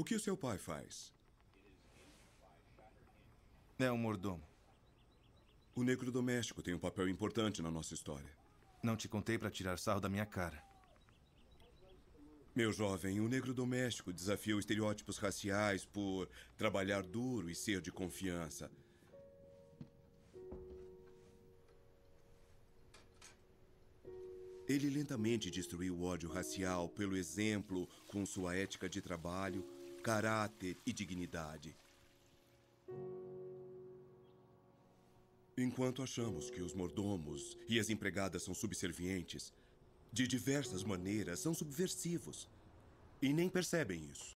O que o seu pai faz? É um mordomo. O negro doméstico tem um papel importante na nossa história. Não te contei para tirar sarro da minha cara. Meu jovem, o negro doméstico desafia os estereótipos raciais por trabalhar duro e ser de confiança. Ele lentamente destruiu o ódio racial pelo exemplo com sua ética de trabalho, caráter e dignidade. Enquanto achamos que os mordomos e as empregadas são subservientes, de diversas maneiras são subversivos e nem percebem isso.